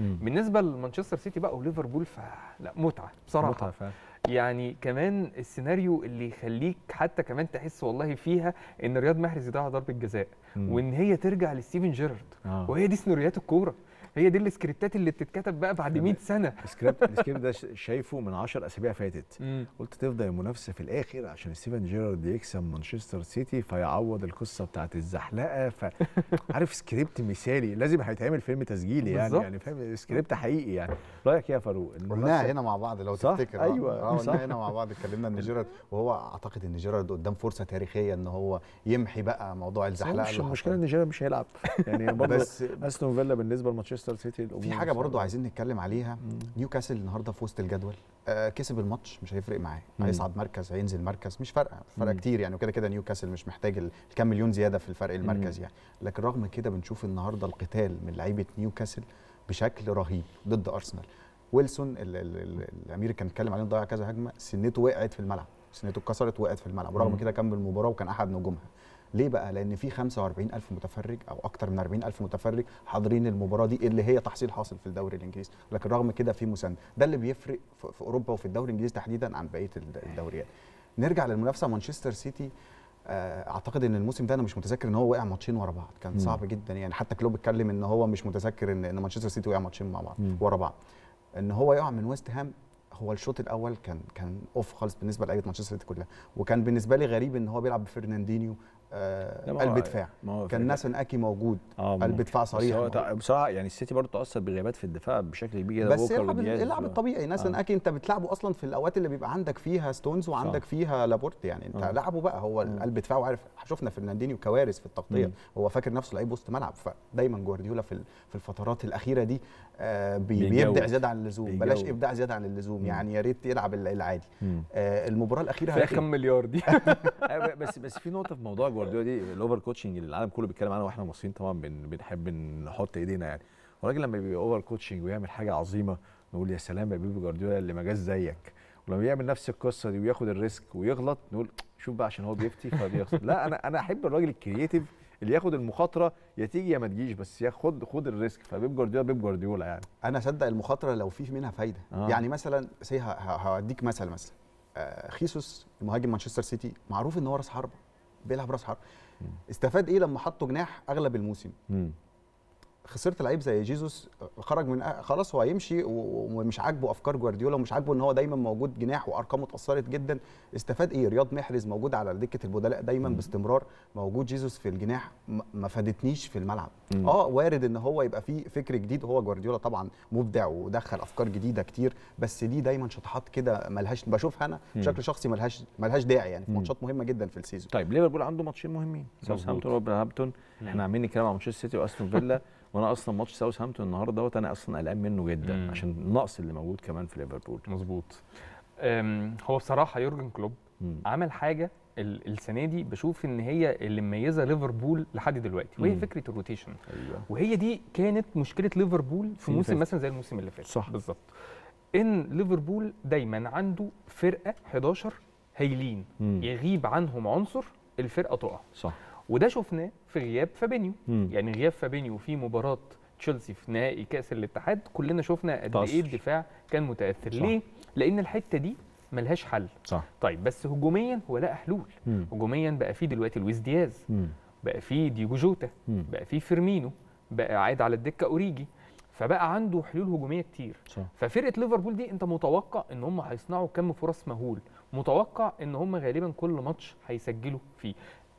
مم. بالنسبه لمانشستر سيتي بقى وليفربول لا متعه بصراحه متعه يعني كمان السيناريو اللي يخليك حتى كمان تحس والله فيها ان رياض محرز يضيع ضربه جزاء وان هي ترجع لستيفن جيرارد آه. وهي دي سيناريوهات الكوره هي دي السكريبتات اللي بتتكتب بقى بعد 100 سنه السكريبت السكريبت ده شايفه من 10 اسابيع فاتت قلت تفضل المنافسه في الاخر عشان ستيفن جيرارد يكسب مانشستر سيتي فيعوض القصه بتاعت الزحلقه ف عارف سكريبت مثالي لازم هيتعمل فيلم تسجيلي يعني بالزبط. يعني فاهم سكريبت حقيقي يعني رايك إيه يا فاروق قلناها هنا مع بعض لو صح؟ تفتكر آه. ايوه قلناها هنا مع بعض اتكلمنا ان جيرارد وهو اعتقد ان جيرارد قدام فرصه تاريخيه ان هو يمحي بقى موضوع الزحلقه مش المشكله ان جيرارد مش هيلعب يعني بس استون فيلا بالنسبه لمانشستر مانشستر سيتي الامور في حاجه برضو عايزين نتكلم عليها نيوكاسل النهارده في وسط الجدول آه كسب الماتش مش هيفرق معاه هيصعد مركز هينزل مركز مش فارقه فرق كتير يعني وكده كده نيوكاسل مش محتاج الكام مليون زياده في الفرق المركز يعني لكن رغم كده بنشوف النهارده القتال من لعيبه نيوكاسل بشكل رهيب ضد ارسنال ويلسون الامير كان اتكلم عليه ضيع كذا هجمه سنته وقعت في الملعب سنته اتكسرت وقعت في الملعب رغم كده كمل المباراه وكان احد نجومها ليه بقى لان في 45000 متفرج او اكتر من 40000 متفرج حاضرين المباراه دي اللي هي تحصيل حاصل في الدوري الانجليزي لكن رغم كده في مسانده ده اللي بيفرق في اوروبا وفي الدوري الانجليزي تحديدا عن بقيه الدوريات نرجع للمنافسه مانشستر سيتي آه، اعتقد ان الموسم ده انا مش متذكر ان هو وقع ماتشين ورا بعض كان صعب جدا يعني حتى كلوب اتكلم ان هو مش متذكر ان مانشستر سيتي وقع ماتشين مع بعض ورا بعض ان هو يقع من ويست هام هو الشوط الاول كان كان اوف خالص بالنسبه لعيبه مانشستر سيتي كلها وكان بالنسبه لي غريب ان هو بيلعب بفرناندينيو آه، قلب دفاع كان ناسن اكي موجود آه، قلب دفاع صريح بصراحه يعني السيتي برضه تاثر بغيابات في الدفاع بشكل كبير جدا بس يلعب اللعب الطبيعي ناسن آه. اكي انت بتلعبه اصلا في الاوقات اللي بيبقى عندك فيها ستونز وعندك صح. فيها لابورت يعني انت آه. لعبه بقى هو آه. قلب دفاع وعارف شفنا فرناندينيو كوارث في التغطيه هو فاكر نفسه لعيب وسط ملعب فدايما جوارديولا في في الفترات الاخيره دي آه بيبدع زياده عن اللزوم بلاش ابداع زياده عن اللزوم يعني يا ريت يلعب العادي المباراه الاخيره فيها كام إيه؟ مليار دي أيوة، بس بس في نقطه في موضوع جوارديولا دي الاوفر كوتشنج اللي العالم كله بيتكلم عنها واحنا المصريين طبعا بنحب نحط ايدينا يعني الراجل لما بيبقى اوفر كوتشنج ويعمل حاجه عظيمه نقول يا سلام يا بيب جوارديولا اللي ما جاش زيك ولما يعمل نفس القصه دي وياخد الريسك ويغلط نقول شوف بقى عشان هو بيفتي فبيخسر لا انا انا احب الراجل الكرييتيف اللي ياخد المخاطره يا تيجي يا ما تجيش بس يا خد خد الريسك فبيب جوارديولا بيب جوارديولا يعني انا اصدق المخاطره لو في منها فايده آه. يعني مثلا سي هوديك مثل مثلا آه خيسوس مهاجم مانشستر سيتي معروف ان هو راس حربه بيلعب راس حرب استفاد ايه لما حطه جناح اغلب الموسم خسرت لعيب زي جيزوس خرج من خلاص هو هيمشي ومش عاجبه افكار جوارديولا ومش عاجبه ان هو دايما موجود جناح وارقامه اتاثرت جدا استفاد ايه رياض محرز موجود على دكه البدلاء دايما مم. باستمرار موجود جيزوس في الجناح ما فادتنيش في الملعب مم. اه وارد ان هو يبقى فيه فكر جديد هو جوارديولا طبعا مبدع ودخل افكار جديده كتير بس دي دايما شطحات كده ملهاش بشوفها انا بشكل شخصي ملهاش ملهاش داعي يعني في ماتشات مهمه جدا في السيزون طيب ليفربول عنده ماتشين مهمين ساوثهامبتون وبرهامبتون احنا عاملين نتكلم على مانشستر سيتي واستون فيلا وانا اصلا ماتش ساوثهامبتون النهارده دوت انا اصلا قلقان منه جدا مم. عشان النقص اللي موجود كمان في ليفربول مظبوط هو بصراحه يورجن كلوب مم. عمل حاجه السنه دي بشوف ان هي اللي مميزه ليفربول لحد دلوقتي وهي مم. فكره الروتيشن أيوة. وهي دي كانت مشكله ليفربول في موسم مثلا زي الموسم اللي فات صح بالظبط ان ليفربول دايما عنده فرقه 11 هايلين يغيب عنهم عنصر الفرقه تقع صح وده شفناه في غياب فابينيو يعني غياب فابينيو في مباراه تشيلسي في نهائي كاس الاتحاد كلنا شفنا قد ايه الدفاع كان متاثر صح. ليه لان الحته دي ملهاش حل صح. طيب بس هجوميا هو لقى حلول مم. هجوميا بقى فيه دلوقتي لويس دياز مم. بقى فيه ديجو جوتا مم. بقى فيه فيرمينو بقى عاد على الدكه اوريجي فبقى عنده حلول هجوميه كتير صح. ففرقه ليفربول دي انت متوقع ان هم هيصنعوا كم فرص مهول متوقع ان هم غالبا كل ماتش هيسجلوا فيه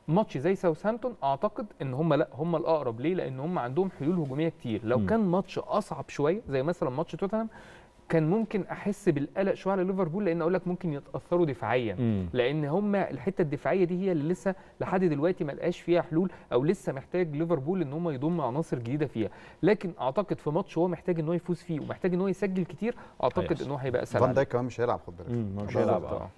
ماتش زي ساوثهامبتون اعتقد ان هم لا هم الاقرب ليه لان هم عندهم حلول هجوميه كتير لو م. كان ماتش اصعب شويه زي مثلا ماتش توتنهام كان ممكن احس بالقلق شويه على ليفربول لان اقول لك ممكن يتاثروا دفاعيا م. لان هم الحته الدفاعيه دي هي اللي لسه لحد دلوقتي ما لقاش فيها حلول او لسه محتاج ليفربول ان هم يضم عناصر جديده فيها لكن اعتقد في ماتش هو محتاج ان هو يفوز فيه ومحتاج ان هو يسجل كتير اعتقد ان هو هيبقى سهل فان دايك كمان مش هيلعب خد بالك مش هيلعب آه.